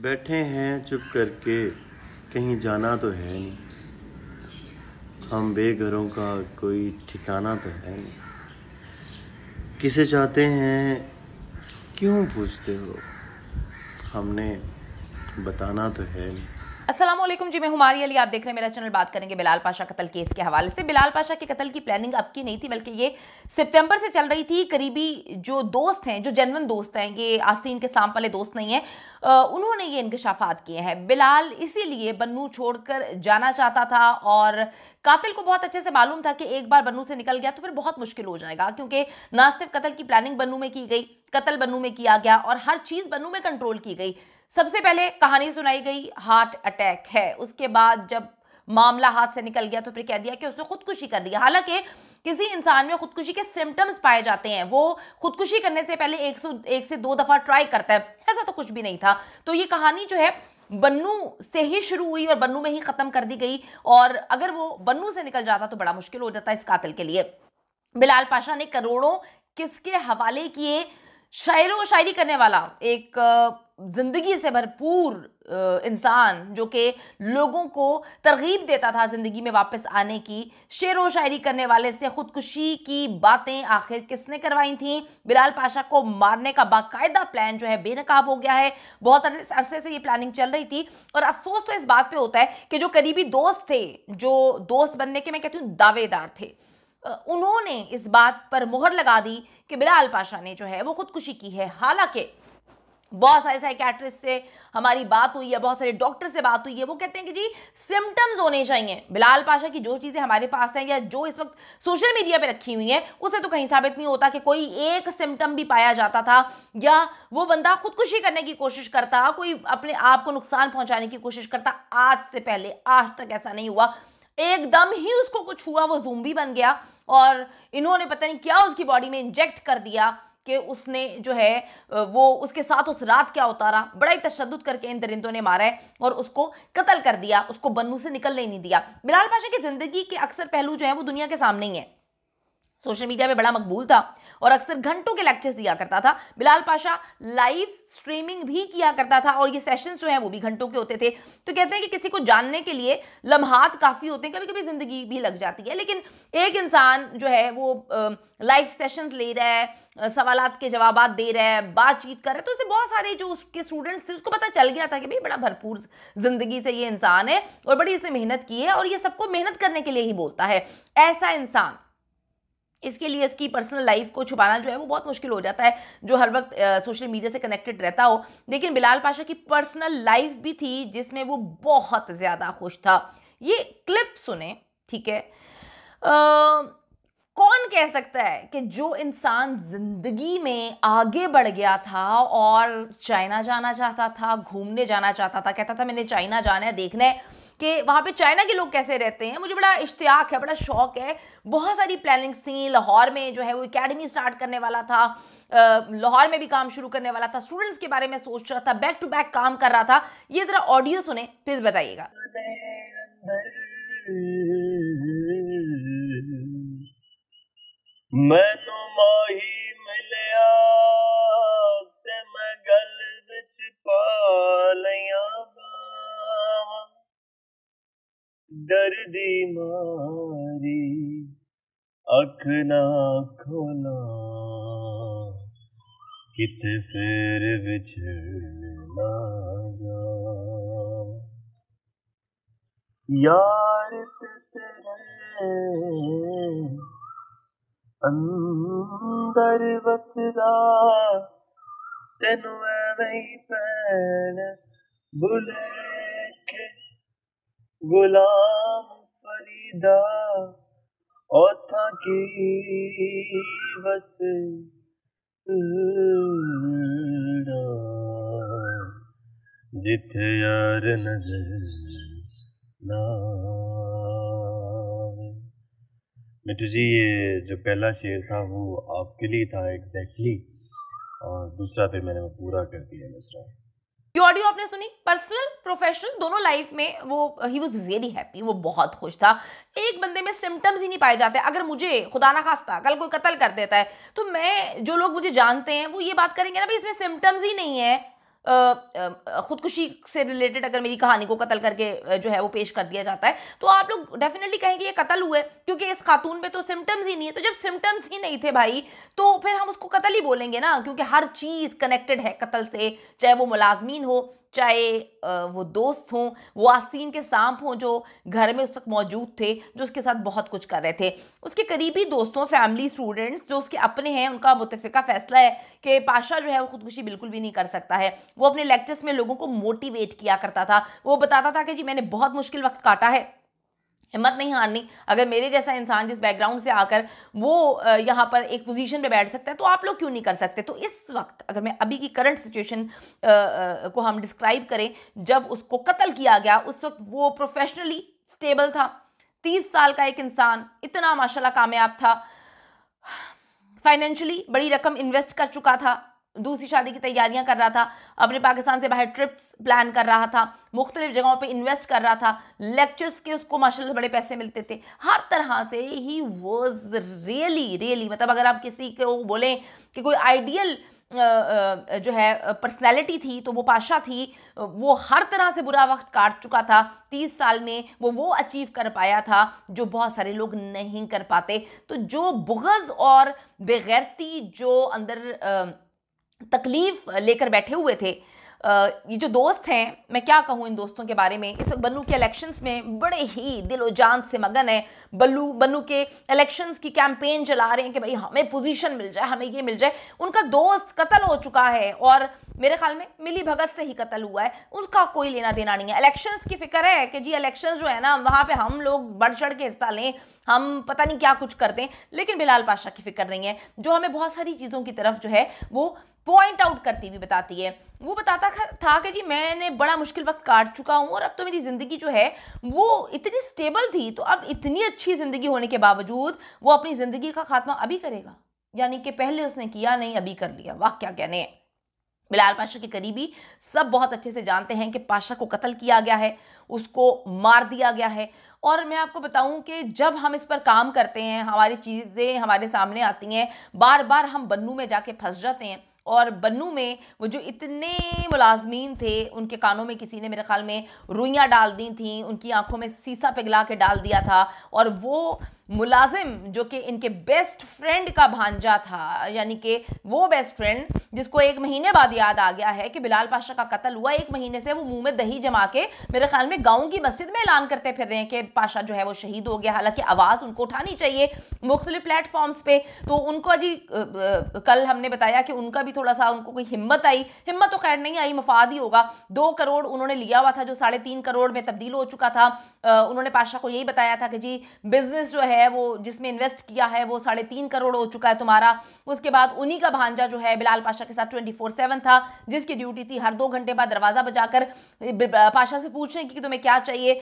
बैठे हैं चुप करके कहीं जाना तो है नहीं हम बेघरों का कोई ठिकाना तो है नहीं किसे चाहते हैं क्यों पूछते हो हमने बताना तो है नहीं असलम जी मैं हमारी अली आप देख रहे हैं मेरा चैनल बात करेंगे बिलाल पाशा कत्ल केस के हवाले से बिलाल पाशा के कत्ल की प्लानिंग अब की नहीं थी बल्कि ये सितंबर से चल रही थी करीबी जो दोस्त हैं जो जेनवन दोस्त हैं ये आस्तीन के सांप वाले दोस्त नहीं हैं उन्होंने ये इंकशाफात किए हैं बिलाल इसीलिए बन्नू छोड़कर जाना चाहता था और कातिल को बहुत अच्छे से मालूम था कि एक बार बन्नू से निकल गया तो फिर बहुत मुश्किल हो जाएगा क्योंकि ना सिर्फ कत्ल की प्लानिंग बन्नू में की गई कत्ल बन्नू में किया गया और हर चीज़ बन्नू में कंट्रोल की गई सबसे पहले कहानी सुनाई गई हार्ट अटैक है उसके बाद जब मामला हाथ से निकल गया तो फिर कह दिया कि उसने खुदकुशी कर दी हालांकि किसी इंसान में खुदकुशी के सिम्टम्स पाए जाते हैं वो खुदकुशी करने से पहले एक सौ एक से दो दफ़ा ट्राई करता है ऐसा तो कुछ भी नहीं था तो ये कहानी जो है बन्नू से ही शुरू हुई और बन्नू में ही ख़त्म कर दी गई और अगर वो बन्नू से निकल जाता तो बड़ा मुश्किल हो जाता इस कातिल के लिए बिलाल पाशा ने करोड़ों किसके हवाले किए शायरों शायरी करने वाला एक ज़िंदगी से भरपूर इंसान जो कि लोगों को तरगीब देता था ज़िंदगी में वापस आने की शेर व शायरी करने वाले से ख़ुदकुशी की बातें आखिर किसने करवाई थी बिलाल पाशा को मारने का बाकायदा प्लान जो है बेनकाब हो गया है बहुत अरसे से ये प्लानिंग चल रही थी और अफसोस तो इस बात पर होता है कि जो करीबी दोस्त थे जो दोस्त बनने के मैं कहती हूँ दावेदार थे उन्होंने इस बात पर मोहर लगा दी कि बिलाल पाशा ने जो है वो खुदकुशी की है हालांकि बहुत सारे साइकेट्रिस्ट से हमारी बात हुई है बहुत सारे डॉक्टर से बात हुई है वो कहते हैं कि जी सिम्टम्स होने चाहिए बिलाल पाशा की जो चीज़ें हमारे पास हैं या जो इस वक्त सोशल मीडिया पे रखी हुई हैं उसे तो कहीं साबित नहीं होता कि कोई एक सिम्टम भी पाया जाता था या वो बंदा खुदकुशी करने की कोशिश करता कोई अपने आप को नुकसान पहुंचाने की कोशिश करता आज से पहले आज तक ऐसा नहीं हुआ एकदम ही उसको कुछ हुआ वो जूम बन गया और इन्होंने पता नहीं क्या उसकी बॉडी में इंजेक्ट कर दिया कि उसने जो है वो उसके साथ उस रात क्या उतारा बड़ा ही तशद करके इन दरिंदों ने मारा है और उसको कत्ल कर दिया उसको बन्नू से निकलने नहीं दिया बिलाल पाशा की ज़िंदगी के अक्सर पहलू जो है वो दुनिया के सामने ही है सोशल मीडिया पे बड़ा मकबूल था और अक्सर घंटों के लेक्चर्स दिया करता था बिलाल पाशा लाइव स्ट्रीमिंग भी किया करता था और ये सेशंस जो है वो भी घंटों के होते थे तो कहते हैं कि किसी को जानने के लिए लम्हात काफ़ी होते हैं कभी कभी ज़िंदगी भी लग जाती है लेकिन एक इंसान जो है वो लाइव सेशंस ले रहा है सवाल के जवाब दे रहा है बातचीत कर रहा है तो उसे बहुत सारे जो उसके स्टूडेंट्स थे उसको पता चल गया था कि भाई बड़ा भरपूर ज़िंदगी से ये इंसान है और बड़ी इसने मेहनत की है और ये सबको मेहनत करने के लिए ही बोलता है ऐसा इंसान इसके लिए इसकी पर्सनल लाइफ को छुपाना जो है वो बहुत मुश्किल हो जाता है जो हर वक्त सोशल मीडिया से कनेक्टेड रहता हो लेकिन बिलाल पाशा की पर्सनल लाइफ भी थी जिसमें वो बहुत ज़्यादा खुश था ये क्लिप सुने ठीक है आ, कौन कह सकता है कि जो इंसान ज़िंदगी में आगे बढ़ गया था और चाइना जाना चाहता था घूमने जाना चाहता था कहता था मैंने चाइना जाना है देखना है कि वहाँ पे चाइना के लोग कैसे रहते हैं मुझे बड़ा इश्तियाक है बड़ा शौक है बहुत सारी प्लानिंग्स थी लाहौर में जो है वो एकेडमी स्टार्ट करने वाला था लाहौर में भी काम शुरू करने वाला था स्टूडेंट्स के बारे में सोच रहा था बैक टू बैक काम कर रहा था ये ज़रा ऑडियो सुने फिर बताइएगा तो माही ਦਰਦੀ ਮਾਰੀ ਅੱਖ ਨਾ ਖੋਲਾ ਕਿਤੇ ਫੇਰ ਵਿਛੜ ਨਾ ਜਾ ਯਾਰ ਤੇ ਤੇਰੇ ਅੰਦਰ ਵਸਦਾ ਤੈਨੂੰ ਐਵੇਂ ਹੀ ਪੈਣ ਬੁਲੇ गुलाम फरीदा था की बस जिथे यार नजर मिठू जी ये जो पहला शेर था वो आपके लिए था एग्जैक्टली exactly. और दूसरा फिर मैंने वो पूरा कर दिया मिश्रा ये ऑडियो आपने सुनी पर्सनल प्रोफेशनल दोनों लाइफ में वो ही वॉज वेरी हैप्पी वो बहुत खुश था एक बंदे में सिम्टम्स ही नहीं पाए जाते अगर मुझे खुदा ना खास्ता कल कोई कत्ल कर देता है तो मैं जो लोग मुझे जानते हैं वो ये बात करेंगे ना भाई इसमें सिम्टम्स ही नहीं है ख़ुदकुशी से रिलेटेड अगर मेरी कहानी को कत्ल करके जो है वो पेश कर दिया जाता है तो आप लोग डेफिनेटली कहेंगे ये कत्ल हुए क्योंकि इस खातून में तो सिम्टम्स ही नहीं है तो जब सिम्टम्स ही नहीं थे भाई तो फिर हम उसको कत्ल ही बोलेंगे ना क्योंकि हर चीज़ कनेक्टेड है कत्ल से चाहे वो मुलाजमीन हो चाहे वो दोस्त हों वो आसीन के सांप हों जो घर में उस वक्त मौजूद थे जो उसके साथ बहुत कुछ कर रहे थे उसके करीबी दोस्तों फैमिली स्टूडेंट्स जो उसके अपने हैं उनका मुतफ़ा फैसला है कि पाशा जो है वो खुदकुशी बिल्कुल भी नहीं कर सकता है वो अपने लेक्चर्स में लोगों को मोटिवेट किया करता था वो बताता था कि जी मैंने बहुत मुश्किल वक्त काटा है हिम्मत नहीं हारनी अगर मेरे जैसा इंसान जिस बैकग्राउंड से आकर वो यहाँ पर एक पोजीशन पे बैठ सकता है तो आप लोग क्यों नहीं कर सकते तो इस वक्त अगर मैं अभी की करंट सिचुएशन को हम डिस्क्राइब करें जब उसको कत्ल किया गया उस वक्त वो प्रोफेशनली स्टेबल था तीस साल का एक इंसान इतना माशाला कामयाब था फाइनेंशली बड़ी रकम इन्वेस्ट कर चुका था दूसरी शादी की तैयारियां कर रहा था अपने पाकिस्तान से बाहर ट्रिप्स प्लान कर रहा था मुख्तलिफ जगहों पर इन्वेस्ट कर रहा था लेक्चर्स के उसको माशाल्लाह बड़े पैसे मिलते थे हर तरह से ही वॉज रियली रियली मतलब अगर आप किसी को बोलें कि कोई आइडियल जो है पर्सनैलिटी थी तो वो पाशा थी वो हर तरह से बुरा वक्त काट चुका था तीस साल में वो वो अचीव कर पाया था जो बहुत सारे लोग नहीं कर पाते तो जो बुगज़ और बेगैरती जो अंदर तकलीफ लेकर बैठे हुए थे ये जो दोस्त हैं मैं क्या कहूँ इन दोस्तों के बारे में इस बल्लू के इलेक्शंस में बड़े ही दिलो जान से मगन है बल्लू बल्लू के इलेक्शंस की कैंपेन चला रहे हैं कि भाई हमें पोजीशन मिल जाए हमें ये मिल जाए उनका दोस्त कत्ल हो चुका है और मेरे ख्याल में मिली भगत से ही कत्ल हुआ है उसका कोई लेना देना नहीं है इलेक्शंस की फिक्र है कि जी इलेक्शंस जो है ना वहाँ पे हम लोग बढ़ चढ़ के हिस्सा लें हम पता नहीं क्या कुछ करते हैं लेकिन बिलाल पाशाह की फिक्र नहीं है जो हमें बहुत सारी चीज़ों की तरफ जो है वो पॉइंट आउट करती हुई बताती है वो बताता था कि जी मैंने बड़ा मुश्किल वक्त काट चुका हूँ और अब तो मेरी ज़िंदगी जो है वो इतनी स्टेबल थी तो अब इतनी अच्छी ज़िंदगी होने के बावजूद वो अपनी ज़िंदगी का खात्मा अभी करेगा यानी कि पहले उसने किया नहीं अभी कर लिया वाह क्या कहने हैं बिलाल पाशा के करीबी सब बहुत अच्छे से जानते हैं कि पाशा को कत्ल किया गया है उसको मार दिया गया है और मैं आपको बताऊं कि जब हम इस पर काम करते हैं हमारी चीज़ें हमारे सामने आती हैं बार बार हम बन्नू में जाके फंस जाते हैं और बन्नू में वो जो इतने मुलाजमीन थे उनके कानों में किसी ने मेरे ख्याल में रुइयाँ डाल दी थी उनकी आंखों में सीसा पिघला के डाल दिया था और वो हम्म। मुलाजिम जो कि इनके बेस्ट फ्रेंड का भांजा था यानी कि वो बेस्ट फ्रेंड जिसको एक महीने बाद याद आ गया है कि बिलाल पाशा का कत्ल हुआ एक महीने से वो मुंह में दही जमा के मेरे ख्याल में गाँव की मस्जिद में ऐलान करते फिर रहे हैं कि पाशा जो है वो शहीद हो गया हालांकि आवाज़ उनको उठानी चाहिए मुख्तलि प्लेटफॉर्म्स पे तो उनको जी कल हमने बताया कि उनका भी थोड़ा सा उनको कोई हिम्मत आई हिम्मत तो खैर नहीं आई मफाद ही होगा दो करोड़ उन्होंने लिया हुआ था जो साढ़े तीन करोड़ में तब्दील हो चुका था उन्होंने पाशा को यही बताया था कि जी बिजनेस जो है है वो जिसमें इन्वेस्ट किया है वो साढ़े तीन करोड़ हो चुका है तुम्हारा उसके बाद उन्हीं का भांजा जो है बिलाल पाशा के साथ ट्वेंटी फोर सेवन था जिसकी ड्यूटी थी हर दो घंटे बाद दरवाजा बजाकर पाशा से पूछने की तुम्हें क्या चाहिए